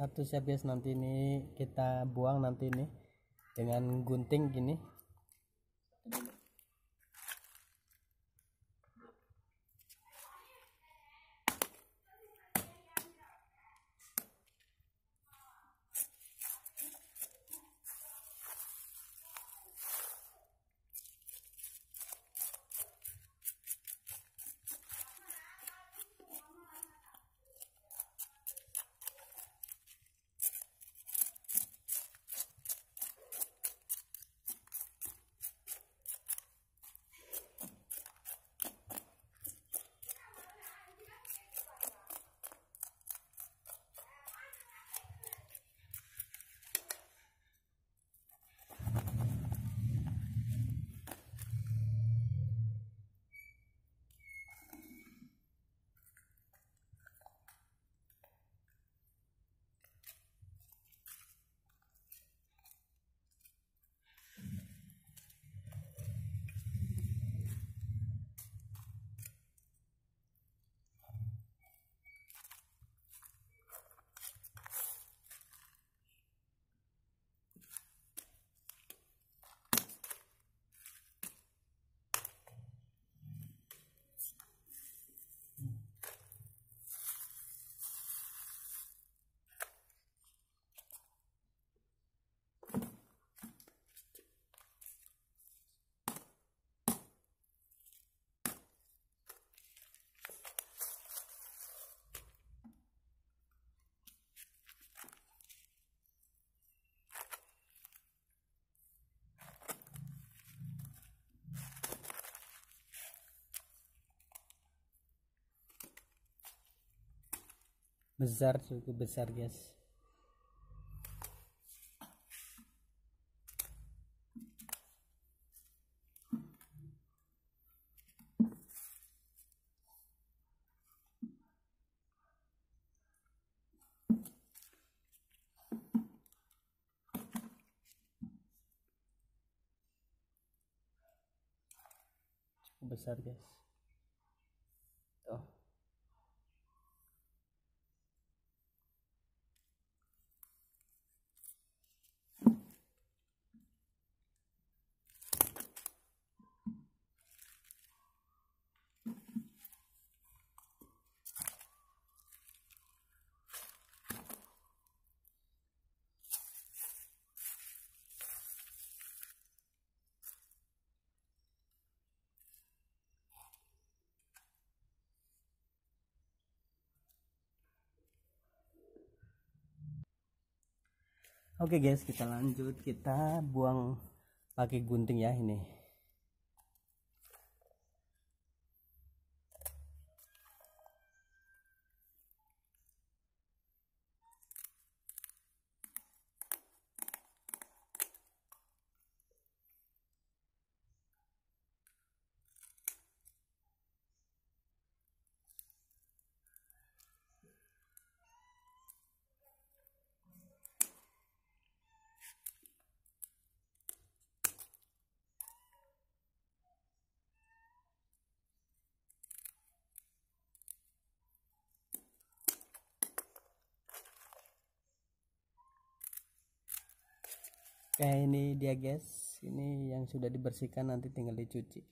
satu siap guys nanti ini kita buang nanti ini dengan gunting gini besar cukup besar guys cukup besar guys oke okay guys kita lanjut kita buang pakai gunting ya ini Oke ini dia guys ini yang sudah dibersihkan nanti tinggal dicuci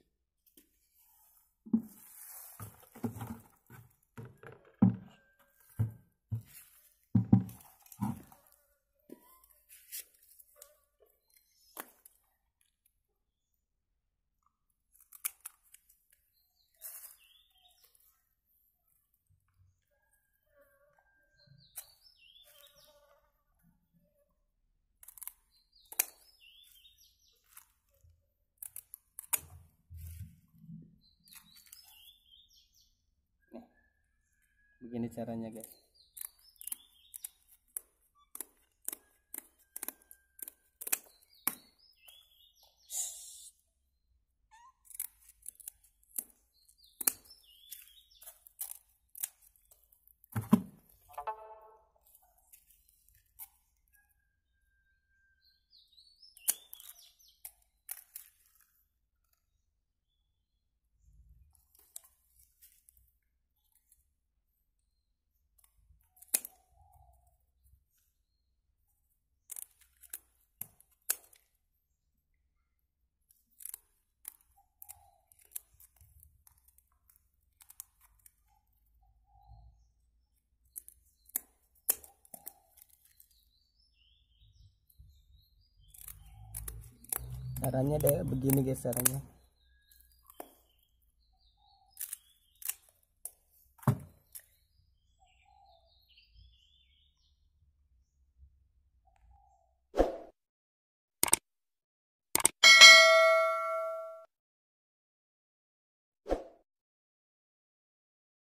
begini caranya guys caranya deh begini guys caranya